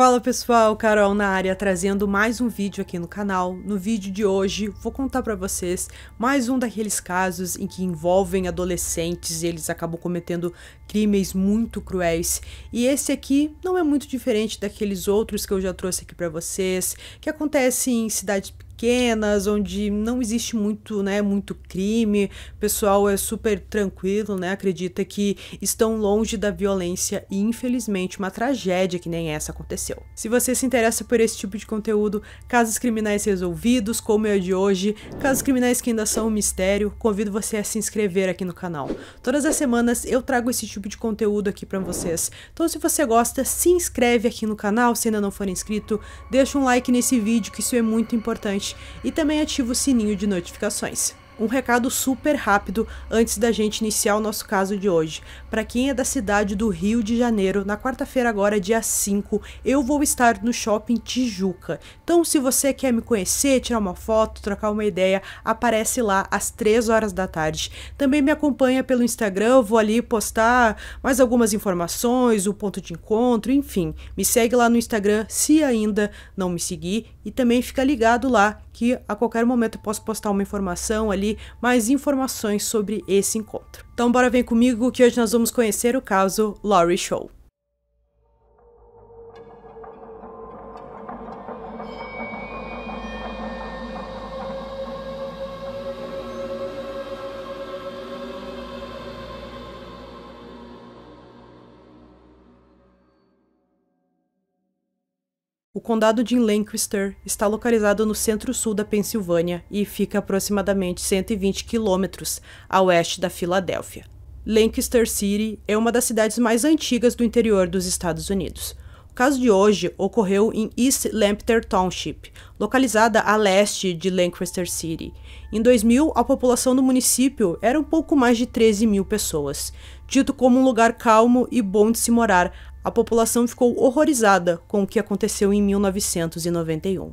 Fala pessoal, Carol na área trazendo mais um vídeo aqui no canal. No vídeo de hoje vou contar para vocês mais um daqueles casos em que envolvem adolescentes e eles acabam cometendo crimes muito cruéis. E esse aqui não é muito diferente daqueles outros que eu já trouxe aqui para vocês, que acontece em cidades pequenas pequenas, onde não existe muito, né, muito crime, o pessoal é super tranquilo, né, acredita que estão longe da violência e infelizmente uma tragédia que nem essa aconteceu. Se você se interessa por esse tipo de conteúdo, casos criminais resolvidos, como é o de hoje, casos criminais que ainda são um mistério, convido você a se inscrever aqui no canal. Todas as semanas eu trago esse tipo de conteúdo aqui para vocês. Então se você gosta, se inscreve aqui no canal, se ainda não for inscrito, deixa um like nesse vídeo que isso é muito importante e também ativa o sininho de notificações. Um recado super rápido antes da gente iniciar o nosso caso de hoje. Para quem é da cidade do Rio de Janeiro, na quarta-feira, agora dia 5, eu vou estar no shopping Tijuca. Então, se você quer me conhecer, tirar uma foto, trocar uma ideia, aparece lá às 3 horas da tarde. Também me acompanha pelo Instagram, vou ali postar mais algumas informações, o ponto de encontro, enfim. Me segue lá no Instagram se ainda não me seguir e também fica ligado lá que a qualquer momento eu posso postar uma informação ali, mais informações sobre esse encontro. Então bora vem comigo que hoje nós vamos conhecer o caso Laurie Show. O condado de Lancaster está localizado no centro-sul da Pensilvânia e fica aproximadamente 120 quilômetros a oeste da Filadélfia. Lancaster City é uma das cidades mais antigas do interior dos Estados Unidos. O caso de hoje ocorreu em East Lampeter Township, localizada a leste de Lancaster City. Em 2000, a população do município era um pouco mais de 13 mil pessoas. Dito como um lugar calmo e bom de se morar, a população ficou horrorizada com o que aconteceu em 1991.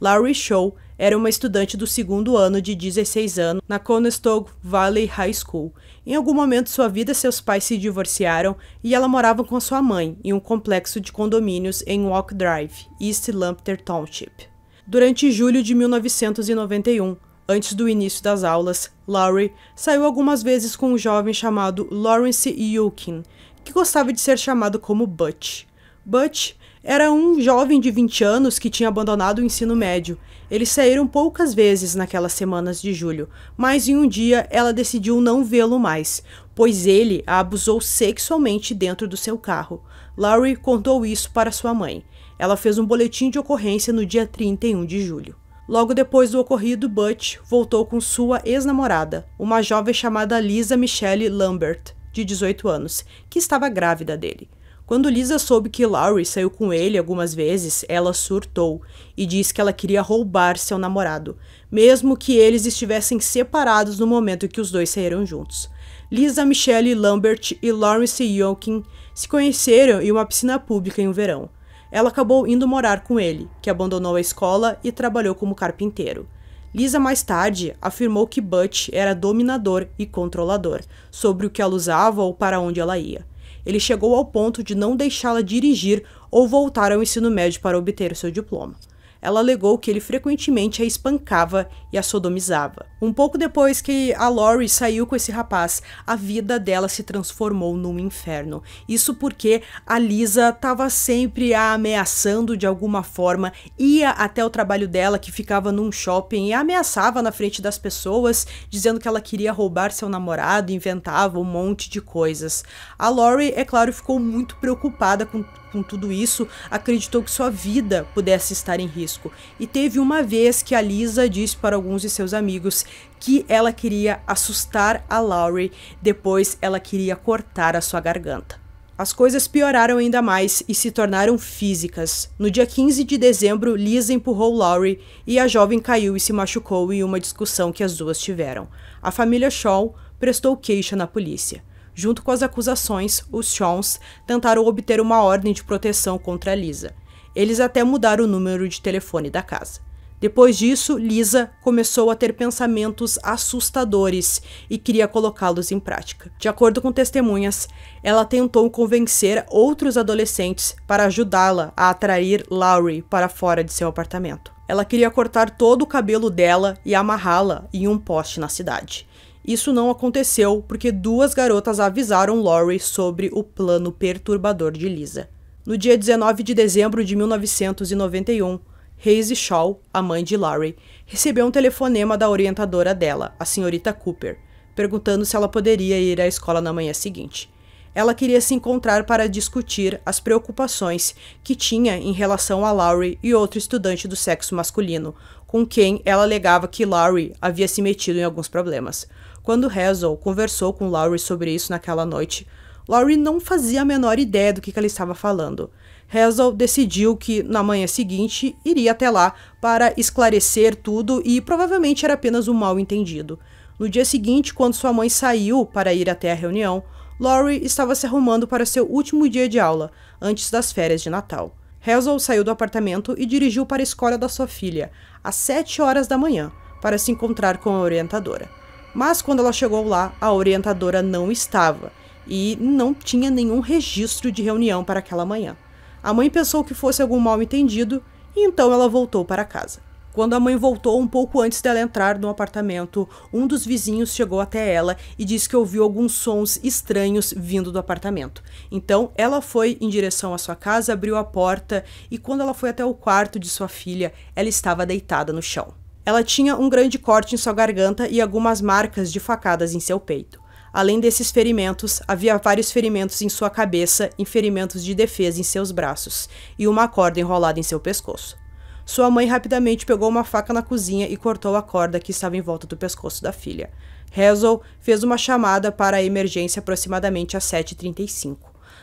Larry Shaw era uma estudante do segundo ano de 16 anos na Conestoga Valley High School. Em algum momento de sua vida, seus pais se divorciaram e ela morava com sua mãe em um complexo de condomínios em Walk Drive, East Lampeter Township. Durante julho de 1991, antes do início das aulas, Larry saiu algumas vezes com um jovem chamado Lawrence Yukin, que gostava de ser chamado como Butch. Butch era um jovem de 20 anos que tinha abandonado o ensino médio. Eles saíram poucas vezes naquelas semanas de julho, mas em um dia ela decidiu não vê-lo mais, pois ele a abusou sexualmente dentro do seu carro. Larry contou isso para sua mãe. Ela fez um boletim de ocorrência no dia 31 de julho. Logo depois do ocorrido, Butch voltou com sua ex-namorada, uma jovem chamada Lisa Michelle Lambert de 18 anos, que estava grávida dele. Quando Lisa soube que Laurie saiu com ele algumas vezes, ela surtou e disse que ela queria roubar seu namorado, mesmo que eles estivessem separados no momento em que os dois saíram juntos. Lisa Michelle Lambert e Lawrence Yonkin se conheceram em uma piscina pública em um verão. Ela acabou indo morar com ele, que abandonou a escola e trabalhou como carpinteiro. Lisa mais tarde afirmou que Butch era dominador e controlador sobre o que ela usava ou para onde ela ia. Ele chegou ao ponto de não deixá-la dirigir ou voltar ao ensino médio para obter seu diploma ela alegou que ele frequentemente a espancava e a sodomizava. Um pouco depois que a Lori saiu com esse rapaz, a vida dela se transformou num inferno. Isso porque a Lisa estava sempre a ameaçando de alguma forma, ia até o trabalho dela que ficava num shopping e ameaçava na frente das pessoas, dizendo que ela queria roubar seu namorado, inventava um monte de coisas. A Lori, é claro, ficou muito preocupada com com tudo isso, acreditou que sua vida pudesse estar em risco. E teve uma vez que a Lisa disse para alguns de seus amigos que ela queria assustar a Laurie, depois ela queria cortar a sua garganta. As coisas pioraram ainda mais e se tornaram físicas. No dia 15 de dezembro, Lisa empurrou Laurie e a jovem caiu e se machucou em uma discussão que as duas tiveram. A família Shaw prestou queixa na polícia. Junto com as acusações, os Shawns tentaram obter uma ordem de proteção contra Lisa. Eles até mudaram o número de telefone da casa. Depois disso, Lisa começou a ter pensamentos assustadores e queria colocá-los em prática. De acordo com testemunhas, ela tentou convencer outros adolescentes para ajudá-la a atrair Lowry para fora de seu apartamento. Ela queria cortar todo o cabelo dela e amarrá-la em um poste na cidade. Isso não aconteceu porque duas garotas avisaram Laurie sobre o plano perturbador de Lisa. No dia 19 de dezembro de 1991, Hazy Shaw, a mãe de Laurie, recebeu um telefonema da orientadora dela, a senhorita Cooper, perguntando se ela poderia ir à escola na manhã seguinte. Ela queria se encontrar para discutir as preocupações que tinha em relação a Laurie e outro estudante do sexo masculino, com quem ela alegava que Laurie havia se metido em alguns problemas. Quando Hazel conversou com Laurie sobre isso naquela noite, Laurie não fazia a menor ideia do que, que ela estava falando. Hazel decidiu que, na manhã seguinte, iria até lá para esclarecer tudo e provavelmente era apenas um mal-entendido. No dia seguinte, quando sua mãe saiu para ir até a reunião, Laurie estava se arrumando para seu último dia de aula, antes das férias de Natal. Hazel saiu do apartamento e dirigiu para a escola da sua filha, às 7 horas da manhã para se encontrar com a orientadora. Mas quando ela chegou lá, a orientadora não estava e não tinha nenhum registro de reunião para aquela manhã. A mãe pensou que fosse algum mal-entendido e então ela voltou para casa. Quando a mãe voltou um pouco antes dela entrar no apartamento, um dos vizinhos chegou até ela e disse que ouviu alguns sons estranhos vindo do apartamento. Então, ela foi em direção à sua casa, abriu a porta e quando ela foi até o quarto de sua filha, ela estava deitada no chão. Ela tinha um grande corte em sua garganta e algumas marcas de facadas em seu peito. Além desses ferimentos, havia vários ferimentos em sua cabeça e ferimentos de defesa em seus braços, e uma corda enrolada em seu pescoço. Sua mãe rapidamente pegou uma faca na cozinha e cortou a corda que estava em volta do pescoço da filha. Hazel fez uma chamada para a emergência aproximadamente às 7h35.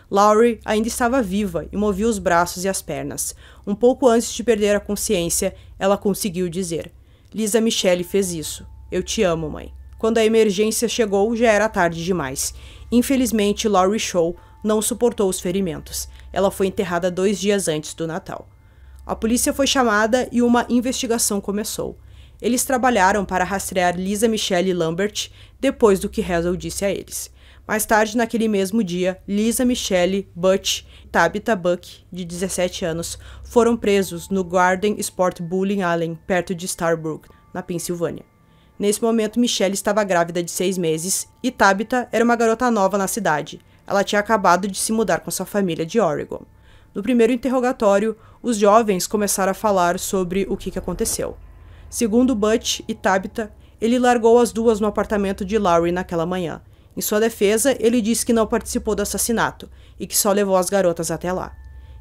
Laurie ainda estava viva e movia os braços e as pernas. Um pouco antes de perder a consciência, ela conseguiu dizer: Lisa Michele fez isso. Eu te amo, mãe. Quando a emergência chegou, já era tarde demais. Infelizmente, Laurie Shaw não suportou os ferimentos. Ela foi enterrada dois dias antes do Natal. A polícia foi chamada e uma investigação começou. Eles trabalharam para rastrear Lisa Michelle Lambert depois do que Hazel disse a eles. Mais tarde, naquele mesmo dia, Lisa Michelle Butch e Tabitha Buck, de 17 anos, foram presos no Garden Sport Bowling Allen, perto de Starbrook, na Pensilvânia. Nesse momento, Michelle estava grávida de seis meses e Tabitha era uma garota nova na cidade. Ela tinha acabado de se mudar com sua família de Oregon. No primeiro interrogatório, os jovens começaram a falar sobre o que, aconteceu. Segundo Butch e Tabitha, ele largou as duas no apartamento de Larry naquela manhã. Em sua defesa, ele disse que não participou do assassinato e que só levou as garotas até lá.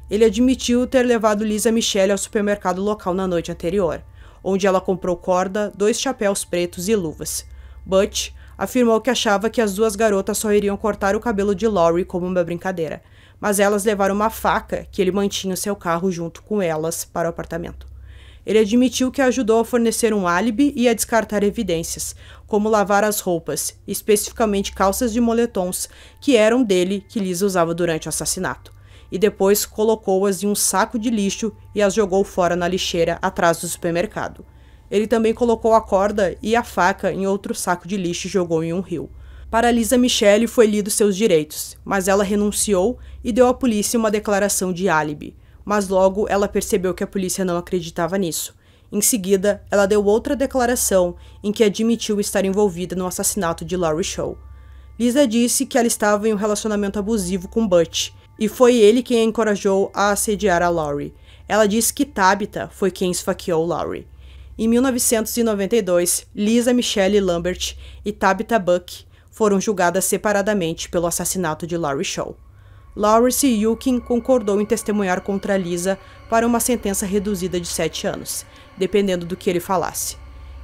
Ele admitiu ter levado Lisa Michelle ao supermercado local na noite anterior, onde ela comprou corda, dois chapéus pretos e luvas. Butch afirmou que achava que as duas garotas só iriam cortar o cabelo de Laurie como uma brincadeira, mas elas levaram uma faca que ele mantinha o seu carro junto com elas para o apartamento. Ele admitiu que ajudou a fornecer um álibi e a descartar evidências, como lavar as roupas, especificamente calças de moletons, que eram dele que Lisa usava durante o assassinato, e depois colocou-as em um saco de lixo e as jogou fora na lixeira atrás do supermercado. Ele também colocou a corda e a faca em outro saco de lixo e jogou em um rio. Para Lisa Michele foi lido seus direitos, mas ela renunciou e deu à polícia uma declaração de álibi. Mas logo ela percebeu que a polícia não acreditava nisso. Em seguida, ela deu outra declaração em que admitiu estar envolvida no assassinato de Laurie Shaw. Lisa disse que ela estava em um relacionamento abusivo com Butch, e foi ele quem a encorajou a assediar a Laurie. Ela disse que Tabitha foi quem esfaqueou Laurie. Em 1992, Lisa Michelle Lambert e Tabitha Buck foram julgadas separadamente pelo assassinato de Larry Shaw. Lawrence Yukin concordou em testemunhar contra Lisa para uma sentença reduzida de sete anos, dependendo do que ele falasse.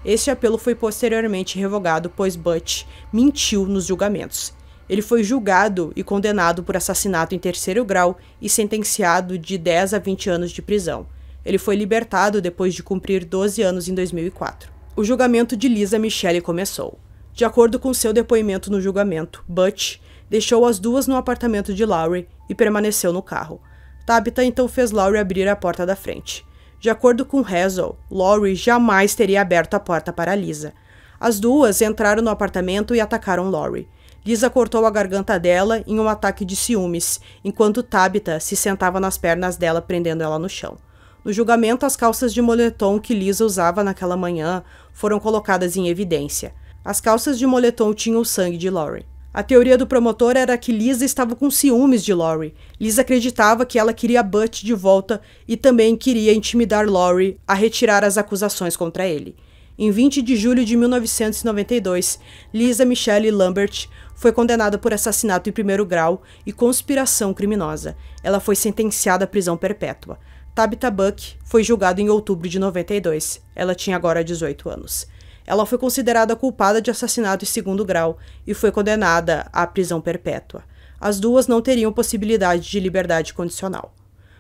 Este apelo foi posteriormente revogado, pois Butch mentiu nos julgamentos. Ele foi julgado e condenado por assassinato em terceiro grau e sentenciado de 10 a 20 anos de prisão. Ele foi libertado depois de cumprir 12 anos em 2004. O julgamento de Lisa Michele começou. De acordo com seu depoimento no julgamento, Butch deixou as duas no apartamento de Lowry e permaneceu no carro. Tabitha então fez Lowry abrir a porta da frente. De acordo com Hazel, Lowry jamais teria aberto a porta para Lisa. As duas entraram no apartamento e atacaram Lowry. Lisa cortou a garganta dela em um ataque de ciúmes, enquanto Tabitha se sentava nas pernas dela, prendendo ela no chão. No julgamento, as calças de moletom que Lisa usava naquela manhã foram colocadas em evidência. As calças de moletom tinham o sangue de Laurie. A teoria do promotor era que Lisa estava com ciúmes de Laurie. Lisa acreditava que ela queria Butch de volta e também queria intimidar Laurie a retirar as acusações contra ele. Em 20 de julho de 1992, Lisa Michelle Lambert foi condenada por assassinato em primeiro grau e conspiração criminosa. Ela foi sentenciada à prisão perpétua. Tabitha Buck foi julgada em outubro de 92. Ela tinha agora 18 anos. Ela foi considerada culpada de assassinato em segundo grau e foi condenada à prisão perpétua. As duas não teriam possibilidade de liberdade condicional.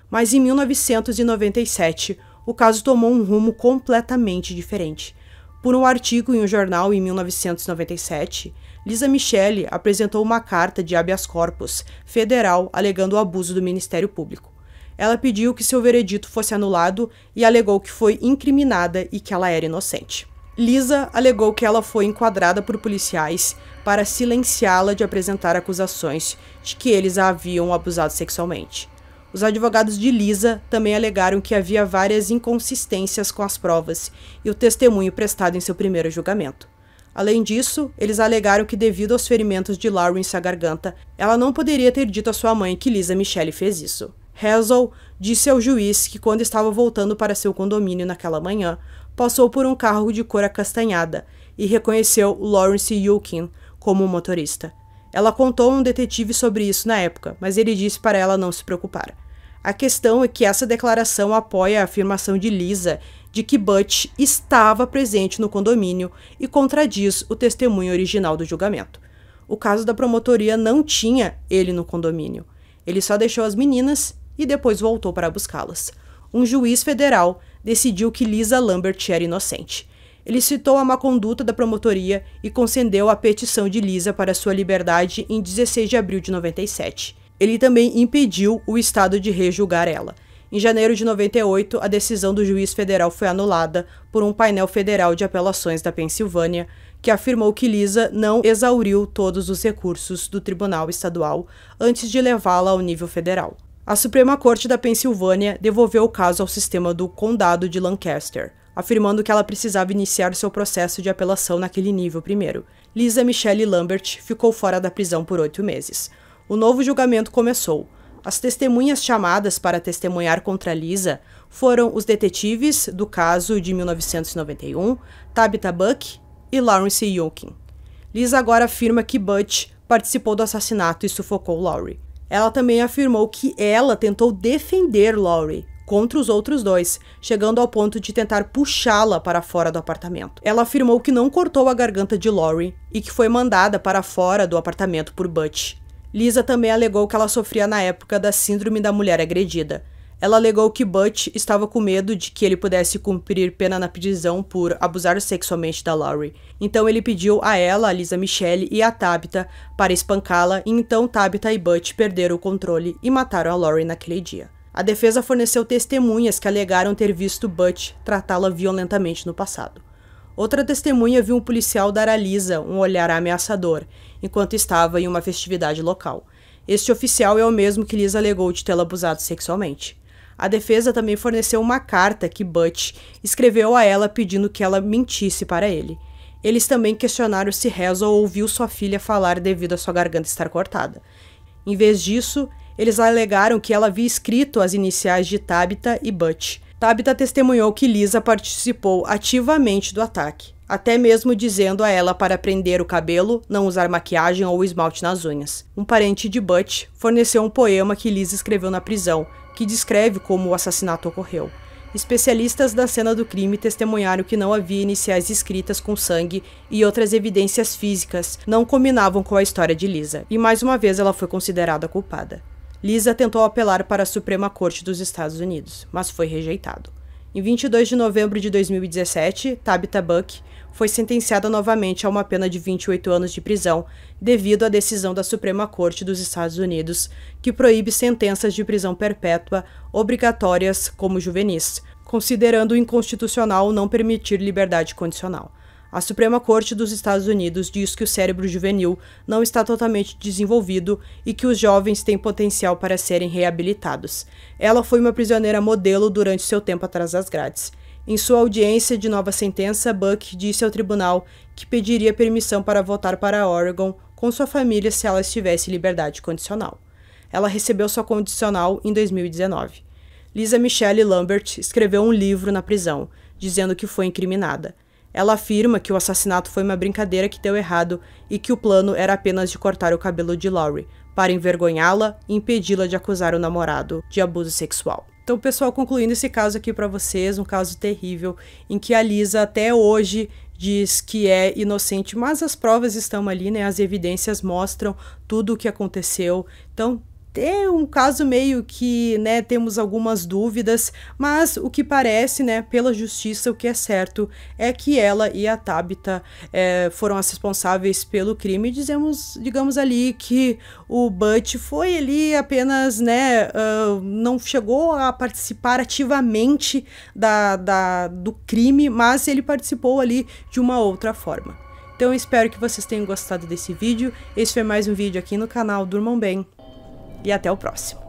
Mas em 1997, o caso tomou um rumo completamente diferente. Por um artigo em um jornal em 1997, Lisa Michele apresentou uma carta de habeas corpus federal alegando o abuso do Ministério Público. Ela pediu que seu veredito fosse anulado e alegou que foi incriminada e que ela era inocente. Lisa alegou que ela foi enquadrada por policiais para silenciá-la de apresentar acusações de que eles a haviam abusado sexualmente. Os advogados de Lisa também alegaram que havia várias inconsistências com as provas e o testemunho prestado em seu primeiro julgamento. Além disso, eles alegaram que, devido aos ferimentos de Lawrence à garganta, ela não poderia ter dito à sua mãe que Lisa Michelle fez isso. Hazel disse ao juiz que, quando estava voltando para seu condomínio naquela manhã, passou por um carro de cor acastanhada e reconheceu Lawrence Yulkin como motorista. Ela contou a um detetive sobre isso na época, mas ele disse para ela não se preocupar. A questão é que essa declaração apoia a afirmação de Lisa de que Butch estava presente no condomínio e contradiz o testemunho original do julgamento. O caso da promotoria não tinha ele no condomínio. Ele só deixou as meninas e depois voltou para buscá-las. Um juiz federal decidiu que Lisa Lambert era inocente. Ele citou a má conduta da promotoria e concedeu a petição de Lisa para sua liberdade em 16 de abril de 97. Ele também impediu o Estado de rejulgar ela. Em janeiro de 98, a decisão do juiz federal foi anulada por um painel federal de apelações da Pensilvânia, que afirmou que Lisa não exauriu todos os recursos do Tribunal Estadual antes de levá-la ao nível federal. A Suprema Corte da Pensilvânia devolveu o caso ao sistema do Condado de Lancaster, afirmando que ela precisava iniciar seu processo de apelação naquele nível primeiro. Lisa Michelle Lambert ficou fora da prisão por oito meses. O novo julgamento começou. As testemunhas chamadas para testemunhar contra Lisa foram os detetives do caso de 1991, Tabitha Buck e Lawrence Yunkin. Lisa agora afirma que Butch participou do assassinato e sufocou Laurie. Ela também afirmou que ela tentou defender Laurie contra os outros dois, chegando ao ponto de tentar puxá-la para fora do apartamento. Ela afirmou que não cortou a garganta de Laurie e que foi mandada para fora do apartamento por Butch. Lisa também alegou que ela sofria na época da síndrome da mulher agredida, ela alegou que Butch estava com medo de que ele pudesse cumprir pena na prisão por abusar sexualmente da Laurie. Então ele pediu a ela, a Lisa Michelle e a Tabitha para espancá-la, e então Tabitha e Butch perderam o controle e mataram a Laurie naquele dia. A defesa forneceu testemunhas que alegaram ter visto Butch tratá-la violentamente no passado. Outra testemunha viu um policial dar a Lisa um olhar ameaçador enquanto estava em uma festividade local. Este oficial é o mesmo que Lisa alegou de tê-la abusado sexualmente. A defesa também forneceu uma carta que Butch escreveu a ela pedindo que ela mentisse para ele. Eles também questionaram se Hazel ouviu sua filha falar devido a sua garganta estar cortada. Em vez disso, eles alegaram que ela havia escrito as iniciais de Tabitha e Butch. Tabitha testemunhou que Lisa participou ativamente do ataque, até mesmo dizendo a ela para prender o cabelo, não usar maquiagem ou esmalte nas unhas. Um parente de Butch forneceu um poema que Lisa escreveu na prisão, que descreve como o assassinato ocorreu. Especialistas da cena do crime testemunharam que não havia iniciais escritas com sangue e outras evidências físicas não combinavam com a história de Lisa, e mais uma vez ela foi considerada culpada. Lisa tentou apelar para a Suprema Corte dos Estados Unidos, mas foi rejeitado. Em 22 de novembro de 2017, Tabitha Buck foi sentenciada novamente a uma pena de 28 anos de prisão, devido à decisão da Suprema Corte dos Estados Unidos, que proíbe sentenças de prisão perpétua obrigatórias como juvenis, considerando inconstitucional não permitir liberdade condicional. A Suprema Corte dos Estados Unidos diz que o cérebro juvenil não está totalmente desenvolvido e que os jovens têm potencial para serem reabilitados. Ela foi uma prisioneira modelo durante seu tempo atrás das grades. Em sua audiência de nova sentença, Buck disse ao tribunal que pediria permissão para voltar para Oregon com sua família se ela estivesse em liberdade condicional. Ela recebeu sua condicional em 2019. Lisa Michelle Lambert escreveu um livro na prisão, dizendo que foi incriminada. Ela afirma que o assassinato foi uma brincadeira que deu errado e que o plano era apenas de cortar o cabelo de Laurie, para envergonhá-la e impedi-la de acusar o namorado de abuso sexual. Então, pessoal, concluindo esse caso aqui para vocês, um caso terrível em que a Lisa até hoje diz que é inocente, mas as provas estão ali, né? As evidências mostram tudo o que aconteceu. Então, é um caso meio que, né, temos algumas dúvidas, mas o que parece, né, pela justiça, o que é certo é que ela e a Tabita é, eh, foram as responsáveis pelo crime. Dizemos, digamos ali que o Butch foi ali apenas, né, uh, não chegou a participar ativamente da, da, do crime, mas ele participou ali de uma outra forma. Então espero que vocês tenham gostado desse vídeo. Esse foi mais um vídeo aqui no canal Durmam Bem e até o próximo.